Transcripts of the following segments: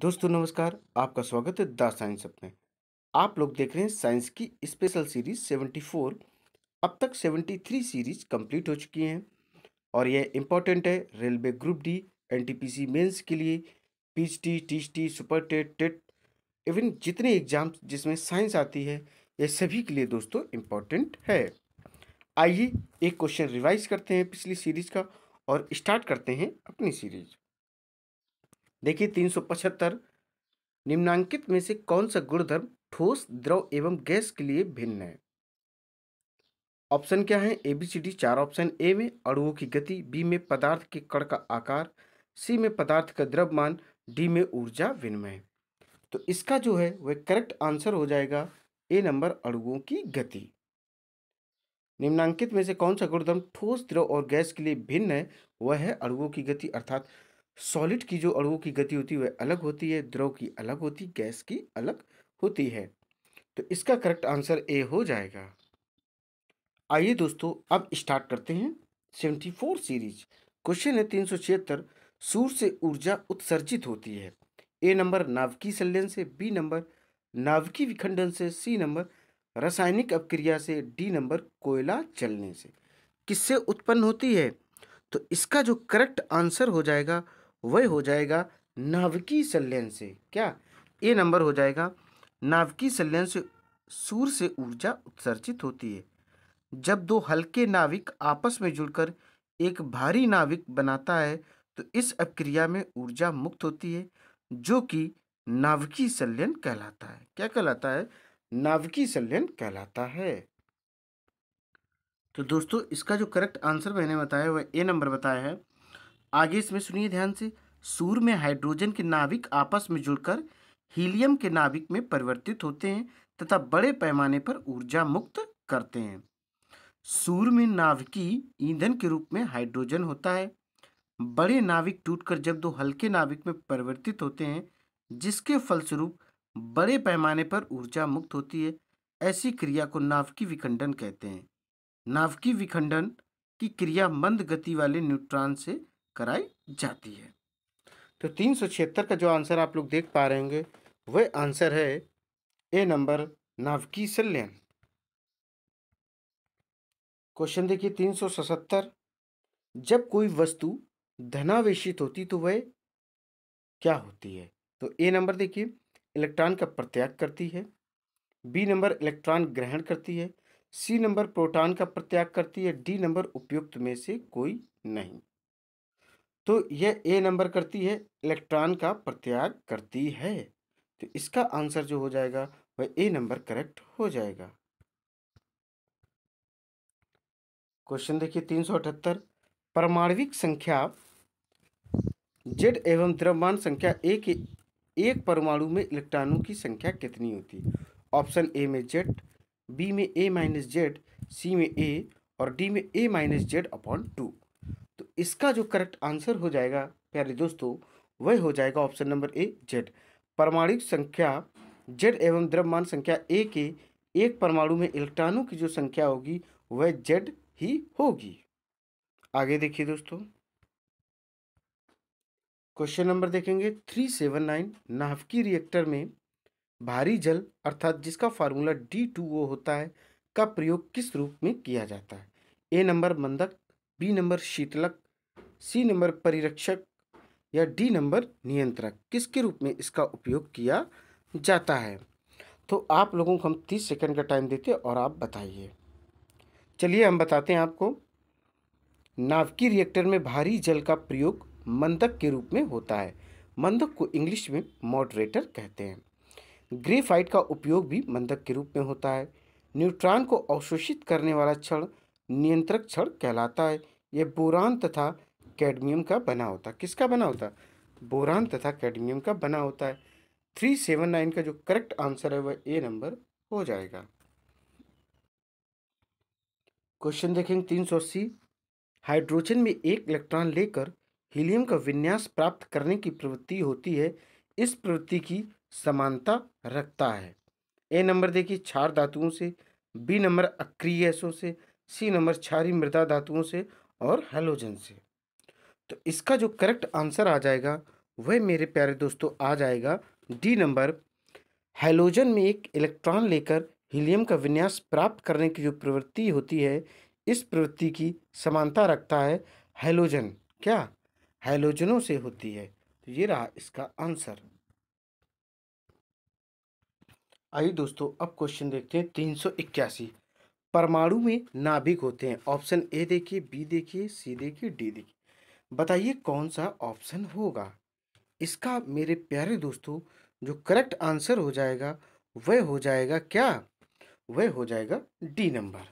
दोस्तों नमस्कार आपका स्वागत है द साइंस अप में आप लोग देख रहे हैं साइंस की स्पेशल सीरीज 74 अब तक 73 सीरीज कंप्लीट हो चुकी हैं और यह इम्पॉर्टेंट है railway group D NTPC mains के लिए PhD T super TET TET even जितने एग्जाम जिसमें साइंस आती है यह सभी के लिए दोस्तों इम्पॉर्टेंट है आइए एक क्वेश्चन रिवाइज करते हैं पिछली सीरीज का और स्टार्ट करते हैं अपनी सीरीज़ देखिए तीन सौ पचहत्तर निम्नांकित में से कौन सा गुणधर्म ठोस द्रव एवं गैस के लिए भिन्न है ऑप्शन क्या है ए बी सी डी चार ऑप्शन ए में अणुओं की गति बी में पदार्थ के कण का आकार सी में पदार्थ का द्रव्यमान डी में ऊर्जा विनिमय तो इसका जो है वह करेक्ट आंसर हो जाएगा ए नंबर अणुओं की गति निम्नांकित में से कौन सा गुणधर्म ठोस द्रव और गैस के लिए भिन्न है वह है अणुओं की गति अर्थात सॉलिड की जो अणुओं की गति होती है वह अलग होती है द्रव की अलग होती गैस की अलग होती है तो इसका करेक्ट आंसर ए हो जाएगा आइए दोस्तों अब स्टार्ट करते हैं सेवेंटी फोर सीरीज क्वेश्चन है तीन सौ छिहत्तर सूर्य से ऊर्जा उत्सर्जित होती है ए नंबर नावकी संलयन से बी नंबर नावकी विखंडन से सी नंबर रासायनिक अपक्रिया से डी नंबर कोयला चलने से किससे उत्पन्न होती है तो इसका जो करेक्ट आंसर हो जाएगा वह हो जाएगा नाभिकीय संलयन से क्या ए नंबर हो जाएगा नाभिकीय संलयन से सूर्य से ऊर्जा उत्सर्जित होती है जब दो हल्के नाविक आपस में जुड़कर एक भारी नाविक बनाता है तो इस अभिक्रिया में ऊर्जा मुक्त होती है जो कि नाभिकीय संलयन कहलाता है क्या कहलाता है नाभिकीय संलयन कहलाता है तो दोस्तों इसका जो करेक्ट आंसर मैंने बताया वह ए नंबर बताया है आगे इसमें सुनिए ध्यान से सूर्य में हाइड्रोजन के नाभिक आपस में जुड़कर हीलियम के नाभिक में परिवर्तित होते हैं तथा बड़े पैमाने पर ऊर्जा मुक्त करते हैं सूर्य में नाभिकी ईंधन के रूप में हाइड्रोजन होता है बड़े नाभिक टूटकर जब दो हल्के नाभिक में परिवर्तित होते हैं जिसके फलस्वरूप बड़े पैमाने पर ऊर्जा मुक्त होती है ऐसी क्रिया को नाभिकी विखंडन कहते हैं नाभिकी विखंडन की क्रिया मंद गति वाले न्यूट्रॉन से कराई जाती है तो तीन सौ छिहत्तर का जो आंसर आप लोग देख पा रहे होंगे वह आंसर है ए नंबर नावकी सल्यान क्वेश्चन देखिए तीन सौ सतहत्तर जब कोई वस्तु धनावेशित होती तो वह क्या होती है तो ए नंबर देखिए इलेक्ट्रॉन का प्रत्याग करती है बी नंबर इलेक्ट्रॉन ग्रहण करती है सी नंबर प्रोटॉन का प्रत्याग करती है डी नंबर उपयुक्त में से कोई नहीं तो यह ए नंबर करती है इलेक्ट्रॉन का प्रत्याग करती है तो इसका आंसर जो हो जाएगा वह ए नंबर करेक्ट हो जाएगा क्वेश्चन देखिए तीन सौ अठहत्तर परमाणविक संख्या जेड एवं द्रव्यमान संख्या ए के एक परमाणु में इलेक्ट्रॉनों की संख्या कितनी होती है ऑप्शन ए में जेड बी में ए माइनस जेड सी में ए और डी में A minus Z upon two इसका जो करेक्ट आंसर हो जाएगा प्यारे दोस्तों वह हो जाएगा ऑप्शन नंबर ए जेड परमाणु संख्या जेड एवं द्रव्यमान संख्या ए के एक परमाणु में इलेक्ट्रॉनों की जो संख्या होगी वह जेड ही होगी आगे देखिए दोस्तों क्वेश्चन नंबर देखेंगे थ्री सेवन नाइन नाहफकी रिएक्टर में भारी जल अर्थात जिसका फार्मूला डी टू ओ होता है का प्रयोग किस रूप में किया जाता है ए नंबर मंदक बी नंबर शीतलक सी नंबर परिरक्षक या डी नंबर नियंत्रक किसके रूप में इसका उपयोग किया जाता है तो आप लोगों को हम तीस सेकंड का टाइम देते और आप बताइए चलिए हम बताते हैं आपको नावकी रिएक्टर में भारी जल का प्रयोग मंदक के रूप में होता है मंदक को इंग्लिश में मॉडरेटर कहते हैं ग्रेफाइट का उपयोग भी मंदक के रूप में होता है न्यूट्रॉन को अवशोषित करने वाला क्षण नियंत्रक क्षण कहलाता है यह बोरान तथा कैडमियम का बना होता है किसका बना होता है बोरान तथा कैडमियम का बना होता है थ्री सेवन नाइन का जो करेक्ट आंसर है वह ए नंबर हो जाएगा क्वेश्चन देखेंगे तीन सौ अस्सी हाइड्रोजन में एक इलेक्ट्रॉन लेकर हीलियम का विन्यास प्राप्त करने की प्रवृत्ति होती है इस प्रवृत्ति की समानता रखता है ए नंबर देखिए क्षार धातुओं से बी नंबर अक्रिय गैसों से सी नंबर क्षारी मृदा धातुओं से और हेलोजन से तो इसका जो करेक्ट आंसर आ जाएगा वह मेरे प्यारे दोस्तों आ जाएगा डी नंबर हेलोजन में एक इलेक्ट्रॉन लेकर हीलियम का विन्यास प्राप्त करने की जो प्रवृत्ति होती है इस प्रवृत्ति की समानता रखता है हेलोजन क्या हेलोजनों से होती है तो ये रहा इसका आंसर आइए दोस्तों अब क्वेश्चन देखते हैं तीन सौ इक्यासी परमाणु में नाभिक होते हैं ऑप्शन ए देखिए बी देखिए सी देखिए डी देखिए बताइए कौन सा ऑप्शन होगा इसका मेरे प्यारे दोस्तों जो करेक्ट आंसर हो जाएगा वह हो जाएगा क्या वह हो जाएगा डी नंबर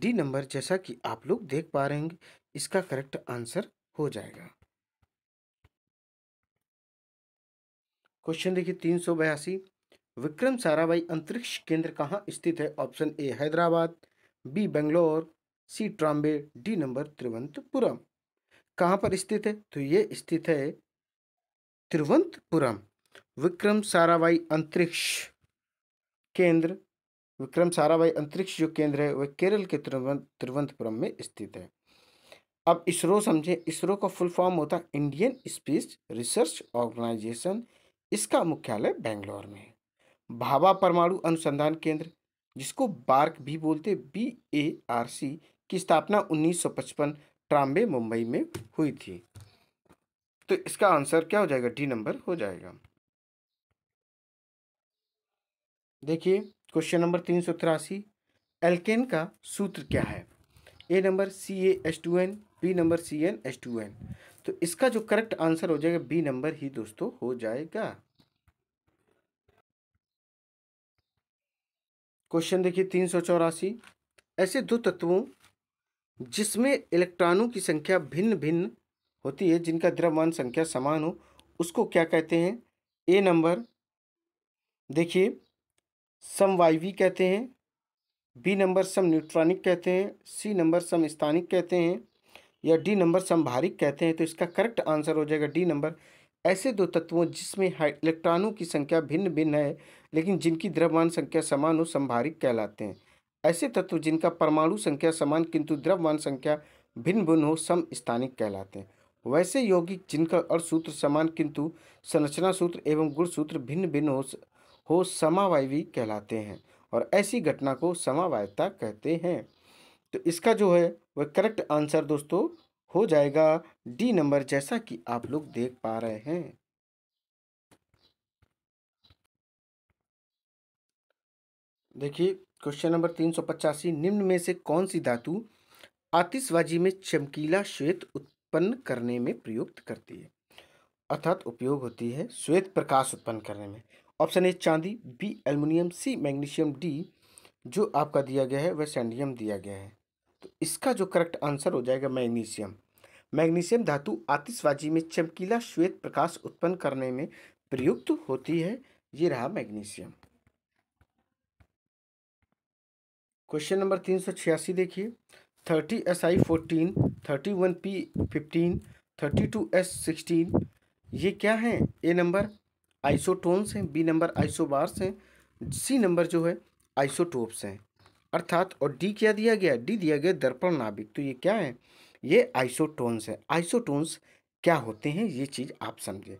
डी नंबर जैसा कि आप लोग देख पा रहे हैं इसका करेक्ट आंसर हो जाएगा क्वेश्चन देखिए तीन सौ बयासी विक्रम साराभाई अंतरिक्ष केंद्र कहाँ स्थित है option A Hyderabad B Bangalore C Trombay D number Thiruvananthapuram कहाँ पर स्थित है तो ये स्थित है तिरुवंतपुरम विक्रम साराभाई अंतरिक्ष केंद्र विक्रम साराभाई अंतरिक्ष जो केंद्र है वह केरल के तिरुवंतपुरम में स्थित है अब इसरो समझे इसरो का फुल फॉर्म होता है इंडियन स्पेस रिसर्च ऑर्गेनाइजेशन इसका मुख्यालय बेंगलोर में है भाभा परमाणु अनुसंधान केंद्र जिसको बार्क भी बोलते बी ए आर सी की स्थापना 1955 ट्राम्बे मुंबई में हुई थी तो इसका आंसर क्या हो जाएगा डी नंबर हो जाएगा देखिए क्वेश्चन नंबर तीन सौ तिरासी एल्केन का सूत्र क्या है A number C A H two N B number C N H two N तो इसका जो करेक्ट आंसर हो जाएगा बी नंबर ही दोस्तों हो जाएगा क्वेश्चन देखिए तीन सौ चौरासी ऐसे दो तत्वों जिसमें इलेक्ट्रॉनों की संख्या भिन्न भिन्न होती है जिनका द्रव्यमान संख्या समान हो उसको क्या कहते हैं ए नंबर देखिए समवायवी कहते हैं बी नंबर सम न्यूट्रॉनिक कहते हैं सी नंबर सम स्थानिक कहते हैं या डी नंबर संभारिक कहते हैं तो इसका करेक्ट आंसर हो जाएगा डी नंबर ऐसे दो तत्वों जिसमें इलेक्ट्रॉनों की संख्या भिन्न भिन्न है लेकिन जिनकी द्रव्यमान संख्या समान हो संभारिक कहलाते हैं ऐसे तत्व जिनका परमाणु संख्या समान किंतु द्रव्यमान संख्या भिन्न भिन्न हो सम स्थानिक कहलाते हैं वैसे यौगिक जिनका अर्थसूत्र समान किंतु संरचना सूत्र एवं गुण सूत्र भिन्न भिन्न हो हो समावायवी कहलाते हैं और ऐसी घटना को समावायता कहते हैं तो इसका जो है वह करेक्ट आंसर दोस्तों हो जाएगा डी नंबर जैसा कि आप लोग देख पा रहे हैं देखिए क्वेश्चन नंबर तीन सौ पचासी निम्न में से कौन सी धातु आतिशबाजी में चमकीला श्वेत उत्पन्न करने में प्रयुक्त करती है अर्थात उपयोग होती है श्वेत प्रकाश उत्पन्न करने में ऑप्शन ए चांदी B aluminium C magnesium D जो आपका दिया गया है वह सैंडियम दिया गया है तो इसका जो करेक्ट आंसर हो जाएगा मैग्नीशियम मैग्नीशियम धातु आतिशबाजी में चमकीला श्वेत प्रकाश उत्पन्न करने में प्रयुक्त होती है ये रहा मैग्नीशियम क्वेश्चन नंबर तीन सौ छियासी देखिए thirty S I fourteen thirty one P fifteen thirty two S sixteen ये क्या हैं ए नंबर आइसोटोन्स हैं बी नंबर आइसोबार्स हैं सी नंबर जो है आइसोटोप्स हैं अर्थात और डी क्या दिया गया डी दिया गया दर्पण नाभिक तो ये क्या है ये आइसोटोन्स हैं आइसोटोन्स क्या होते हैं ये चीज़ आप समझें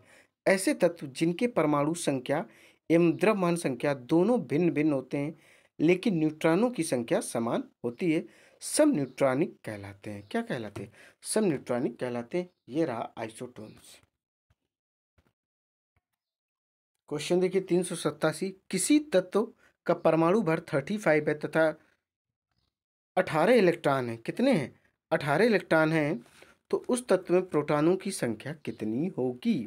ऐसे तत्व जिनके परमाणु संख्या एवं द्रव्यमान संख्या दोनों भिन्न भिन्न होते हैं लेकिन न्यूट्रॉनों की संख्या समान होती है सब न्यूट्रॉनिक कहलाते हैं क्या कहलाते हैं सब न्यूट्रॉनिक कहलाते हैं ये रहा आइसोटोन्स क्वेश्चन देखिए तीन सौ सत्तासी किसी तत्व का परमाणु भर थर्टी फाइव है तथा अठारह इलेक्ट्रॉन है कितने हैं अठारह इलेक्ट्रॉन हैं तो उस तत्व में प्रोटॉनों की संख्या कितनी होगी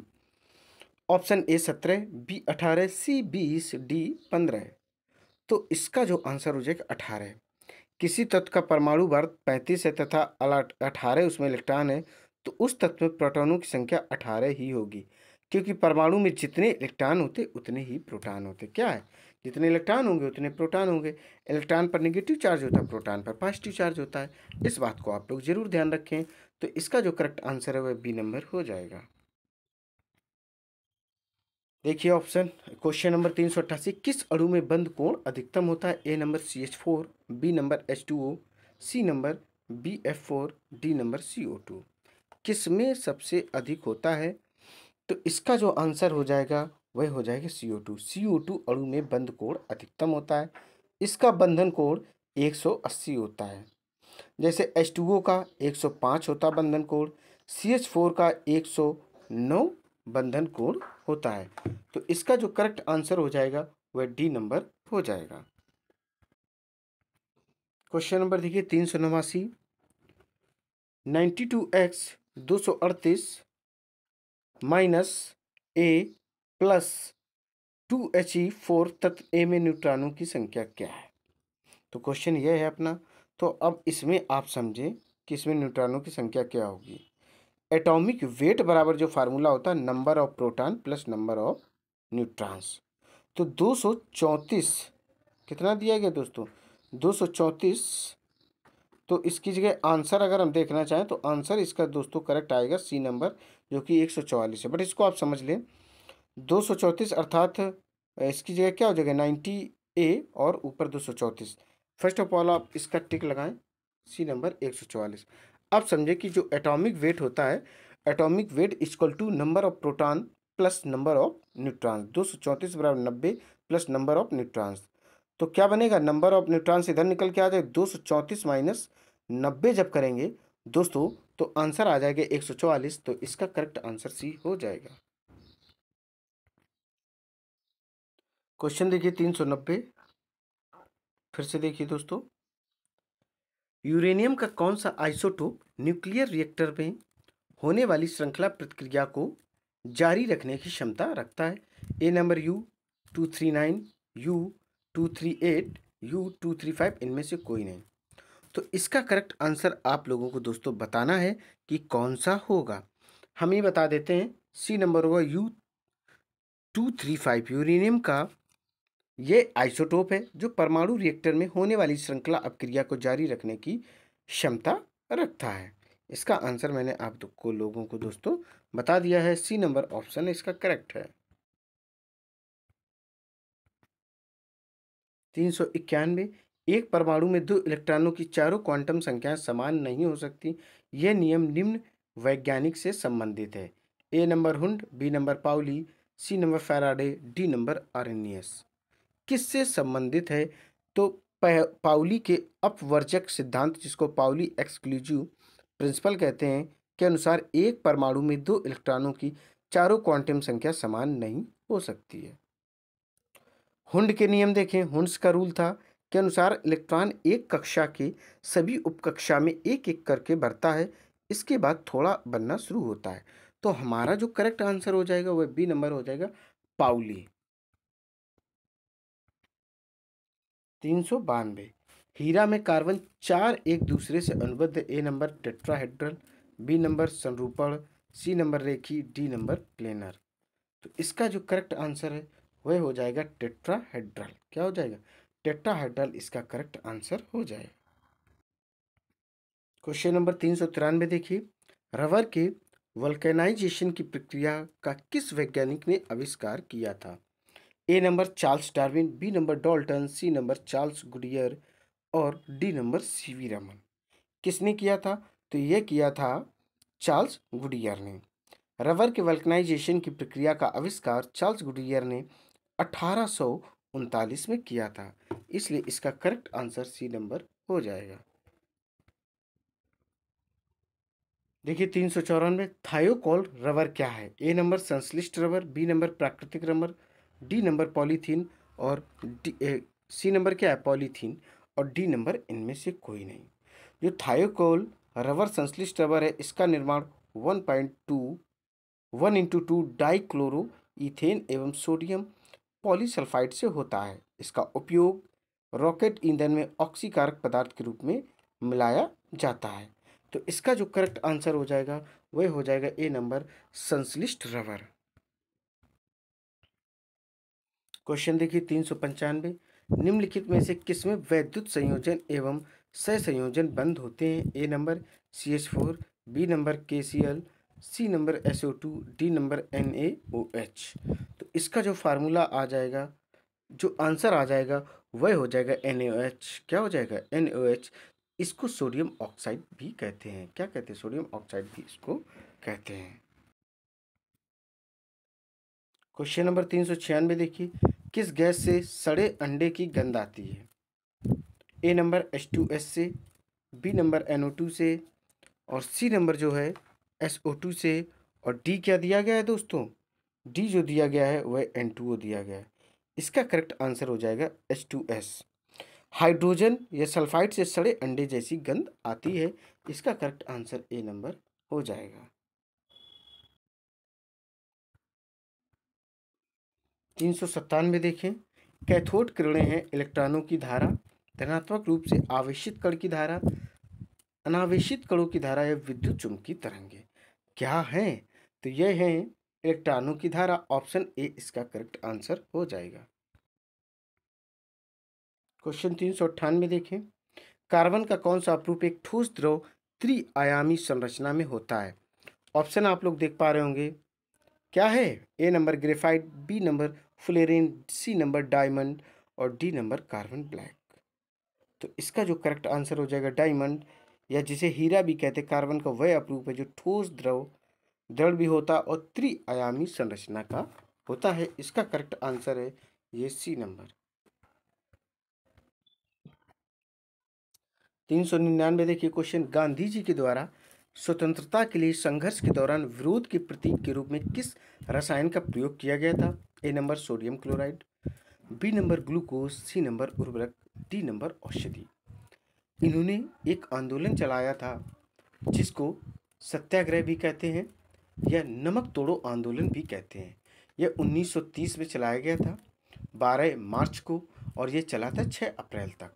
ऑप्शन ए सत्रह बी अठारह सी बीस डी पंद्रह तो इसका जो आंसर हो जाएगा अठारह किसी तत्व का परमाणु भार पैंतीस है तथा अठारह उसमें इलेक्ट्रॉन है तो उस तत्व में प्रोटॉनों की संख्या अठारह ही होगी क्योंकि परमाणु में जितने इलेक्ट्रॉन होते उतने ही प्रोटॉन होते क्या है जितने इलेक्ट्रॉन होंगे उतने प्रोटॉन होंगे इलेक्ट्रॉन पर नेगेटिव चार्ज होता है प्रोटॉन पर पॉजिटिव चार्ज होता है इस बात को आप लोग जरूर ध्यान रखें तो इसका जो करेक्ट आंसर है वह बी नंबर हो जाएगा देखिए ऑप्शन क्वेश्चन नंबर तीन सौ अट्ठासी किस अड़ु में बंद कोण अधिकतम होता है A number C H four B number H two O C number B F four D number C O two किस में सबसे अधिक होता है तो इसका जो आंसर हो जाएगा वह हो जाएगा सी O to C O to अड़ु में बंद कोण अधिकतम होता है इसका बंधन कोण एक सौ अस्सी होता है जैसे एच टू ओ का एक सौ पाँच होता बंधन कोण सी एच फोर का एक सौ नौ बंधन कोण होता है तो इसका जो करेक्ट आंसर हो जाएगा वह डी नंबर हो जाएगा क्वेश्चन नंबर देखिए तीन सौ नवासी नाइन्टी टू एक्स दो सौ अड़तीस minus A plus two H E four तत्व ए में न्यूट्रॉनों की संख्या क्या है तो क्वेश्चन यह है अपना तो अब इसमें आप समझें कि इसमें न्यूट्रॉनों की संख्या क्या होगी एटॉमिक वेट बराबर जो फार्मूला होता है number of proton plus number of neutrons तो 234 कितना दिया गया दोस्तों 234 तो इसकी जगह आंसर अगर हम देखना चाहें तो आंसर इसका दोस्तों करेक्ट आएगा सी नंबर जो कि चौवालीस है बट इसको आप समझ लें दो अर्थात इसकी जगह क्या हो जाएगा नाइन्टी ए और ऊपर दो सौ चौंतीस फर्स्ट ऑफ ऑल आप इसका टिक लगाएं सी नंबर एक सौ आप समझे कि जो एटॉमिक वेट होता है atomic weight is equal to number of proton plus number of neutrons दो सौ चौंतीस बराबर नब्बे प्लस नंबर ऑफ न्यूट्रॉन्स तो क्या बनेगा नंबर ऑफ न्यूट्रॉन्स इधर निकल के आ जाए दो सौ चौंतीस माइनस नब्बे जब करेंगे दोस्तों तो आंसर आ जाएगा एक सौ चौवालीस तो इसका करेक्ट आंसर सी हो जाएगा क्वेश्चन देखिए तीन सौ नब्बे फिर से देखिए दोस्तों यूरेनियम का कौन सा आइसोटोप न्यूक्लियर रिएक्टर में होने वाली श्रृंखला प्रतिक्रिया को जारी रखने की क्षमता रखता है A number U two three nine U two three eight U two three five इनमें से कोई नहीं तो इसका करेक्ट आंसर आप लोगों को दोस्तों बताना है कि कौन सा होगा हम ये बता देते हैं सी नंबर होगा U two three five uranium का ये आइसोटोप है जो परमाणु रिएक्टर में होने वाली श्रृंखला अपक्रिया को जारी रखने की क्षमता रखता है इसका आंसर मैंने आप को लोगों को दोस्तों बता दिया है सी नंबर ऑप्शन इसका करेक्ट है तीन सौ इक्यानवे एक परमाणु में दो इलेक्ट्रॉनों की चारों क्वांटम संख्या समान नहीं हो सकती यह नियम निम्न वैज्ञानिक से संबंधित है A number Hund B number Pauli C number Faraday D number Arrhenius किससे संबंधित है तो पाउली के अपवर्जक सिद्धांत जिसको पाउली एक्सक्लूजिव प्रिंसिपल कहते हैं के अनुसार एक परमाणु में दो इलेक्ट्रॉनों की चारों क्वांटम संख्या समान नहीं हो सकती है हुंड के नियम देखें हुंड्स का रूल था के अनुसार इलेक्ट्रॉन एक कक्षा के सभी उपकक्षा में एक एक करके बढ़ता है इसके बाद थोड़ा बनना शुरू होता है तो हमारा जो करेक्ट आंसर हो जाएगा वह बी नंबर हो जाएगा पाउली तीन सौ बानवे हीरा में कार्बन चार एक दूसरे से अनुबद्ध A number tetrahedral B number संरूपण सी नंबर रेखी डी नंबर प्लेनर तो इसका जो करेक्ट आंसर है वह हो जाएगा टेट्राहेड्रल क्या हो जाएगा टेट्राहेड्रल इसका करेक्ट आंसर हो जाएगा क्वेश्चन नंबर तीन सौ तिरानवे देखिए रबर के वल्केनाइजेशन की प्रक्रिया का किस वैज्ञानिक ने आविष्कार किया था A number Charles Darwin B number Dalton C number Charles Goodyear और D number C V Raman किसने किया था तो ये किया था चार्ल्स गुडियर ने रबर के वल्कनाइजेशन की प्रक्रिया का आविष्कार चार्ल्स गुडियर ने अठारह में किया था इसलिए इसका करेक्ट आंसर सी नंबर हो जाएगा देखिए तीन सौ चौरानवे थायोकॉल रबर क्या है ए नंबर संश्लिष्ट रबर बी नंबर प्राकृतिक रबर डी नंबर पॉलीथीन और डी सी नंबर क्या है पॉलीथीन और डी नंबर इनमें से कोई नहीं जो थायोकोल रबर संश्लिष्ट रबर है इसका निर्माण 1.2 point two one into two dichloro ethane एवं सोडियम पॉलीसल्फाइड से होता है इसका उपयोग रॉकेट ईंधन में ऑक्सीकारक पदार्थ के रूप में मिलाया जाता है तो इसका जो करेक्ट आंसर हो जाएगा वह हो जाएगा ए नंबर संश्लिष्ट रबर क्वेश्चन देखिए तीन सौ पंचानवे निम्नलिखित में से किस में वैद्युत संयोजन एवं संयोजन बंद होते हैं A number C H four B number K C L C number S O two D number N A O H तो इसका जो फार्मूला आ जाएगा जो आंसर आ जाएगा वह हो जाएगा एन ओ एच क्या हो जाएगा एन ओ एच इसको सोडियम ऑक्साइड भी कहते हैं क्या कहते हैं सोडियम ऑक्साइड भी इसको कहते हैं क्वेश्चन नंबर तीन सौ छियानवे देखिए किस गैस से सड़े अंडे की गंध आती है A number H two S से B number N O two से और सी नंबर जो है एस ओ टू से और डी क्या दिया गया है दोस्तों डी जो दिया गया है वह एन टू ओ दिया गया है इसका करेक्ट आंसर हो जाएगा एच टू एस हाइड्रोजन या सल्फाइड से सड़े अंडे जैसी गंध आती है इसका करेक्ट आंसर ए नंबर हो जाएगा तीन सौ सत्तानवे देखें कैथोड किरणें हैं इलेक्ट्रॉनों की धारा धनात्मक रूप से आवेशित कण की धारा अनावेशित कणों की धारा या विद्युत चुंबकीय तरंगे क्या हैं तो यह हैं इलेक्ट्रॉनों की धारा ऑप्शन ए इसका करेक्ट आंसर हो जाएगा क्वेश्चन तीन सौ अट्ठानवे देखें कार्बन का कौन सा अपरूप एक ठोस द्रव त्रिआयामी संरचना में होता है ऑप्शन आप लोग देख पा रहे होंगे क्या है A number graphite B number fullerene C number diamond और डी नंबर कार्बन ब्लैक तो इसका जो करेक्ट आंसर हो जाएगा डायमंड या जिसे हीरा भी कहते कार्बन का वह अपरूप है जो ठोस द्रव दृढ़ भी होता और त्रिआयामी संरचना का होता है इसका करेक्ट आंसर है ये सी नंबर तीन सौ निन्यानवे देखिए क्वेश्चन गांधी जी के द्वारा स्वतंत्रता के लिए संघर्ष के दौरान विरोध के प्रतीक के रूप में किस रसायन का प्रयोग किया गया था A number sodium chloride B number glucose C number उर्वरक डी नंबर औषधि इन्होंने एक आंदोलन चलाया था जिसको सत्याग्रह भी कहते हैं या नमक तोड़ो आंदोलन भी कहते हैं यह 1930 में चलाया गया था 12 मार्च को और यह चला था 6 अप्रैल तक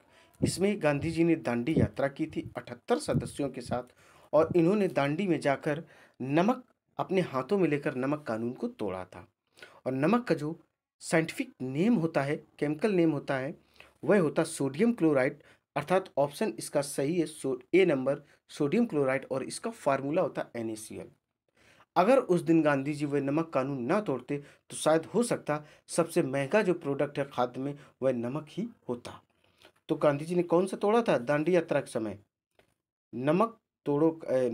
इसमें गांधी जी ने दांडी यात्रा की थी अठहत्तर सदस्यों के साथ और इन्होंने दांडी में जाकर नमक अपने हाथों में लेकर नमक कानून को तोड़ा था और नमक का जो साइंटिफिक नेम होता है केमिकल नेम होता है वह होता सोडियम क्लोराइड अर्थात ऑप्शन इसका सही है so A number sodium chloride और इसका फार्मूला होता है एन अगर उस दिन गांधी जी वह नमक कानून ना तोड़ते तो शायद हो सकता सबसे महंगा जो प्रोडक्ट है खाद्य में वह नमक ही होता तो गांधी जी ने कौन सा तोड़ा था दांडी यात्रा के समय नमक तोड़ो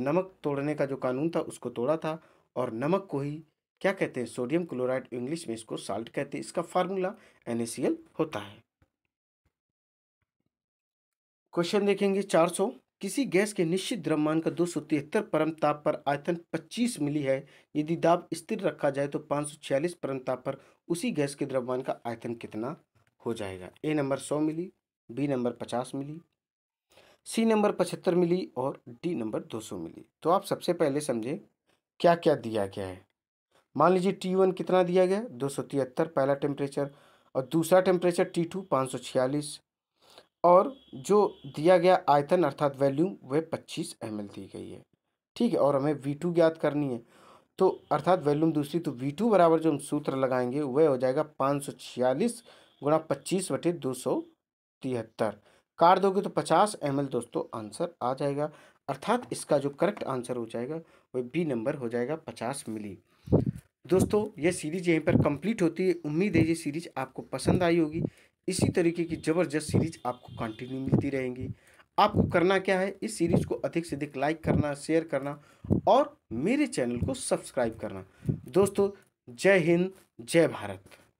नमक तोड़ने का जो कानून था उसको तोड़ा था और नमक को ही क्या कहते हैं सोडियम क्लोराइड इंग्लिश में इसको साल्ट कहते हैं इसका फार्मूला एन होता है क्वेश्चन देखेंगे 400 किसी गैस के निश्चित द्रव्यमान का दो परम ताप पर आयतन 25 मिली है यदि दाब स्थिर रखा जाए तो 546 परम ताप पर उसी गैस के द्रव्यमान का आयतन कितना हो जाएगा A number 100 milli B number 50 milli C number 75 milli और डी नंबर 200 मिली तो आप सबसे पहले समझें क्या क्या दिया गया है मान लीजिए टी वन कितना दिया गया दो सौ तिहत्तर पहला टेम्परेचर और दूसरा टेम्परेचर टी टू पाँच सौ छियालीस और जो दिया गया आयतन अर्थात वैल्यूम वह पच्चीस एम एल दी गई है ठीक है और हमें वी टू ज्ञात करनी है तो अर्थात वैल्यूम दूसरी तो वी टू बराबर जो हम सूत्र लगाएंगे वह हो जाएगा पाँच सौ छियालीस गुणा पच्चीस बटे दो सौ तिहत्तर काट दोगे तो पचास एम एल दोस्तों आंसर आ जाएगा अर्थात इसका जो करेक्ट आंसर हो जाएगा वह बी नंबर हो जाएगा पचास मिली दोस्तों ये सीरीज यहीं पर कंप्लीट होती है उम्मीद है ये सीरीज आपको पसंद आई होगी इसी तरीके की ज़बरदस्त सीरीज आपको कंटिन्यू मिलती रहेंगी आपको करना क्या है इस सीरीज को अधिक से अधिक लाइक करना शेयर करना और मेरे चैनल को सब्सक्राइब करना दोस्तों जय हिंद जय भारत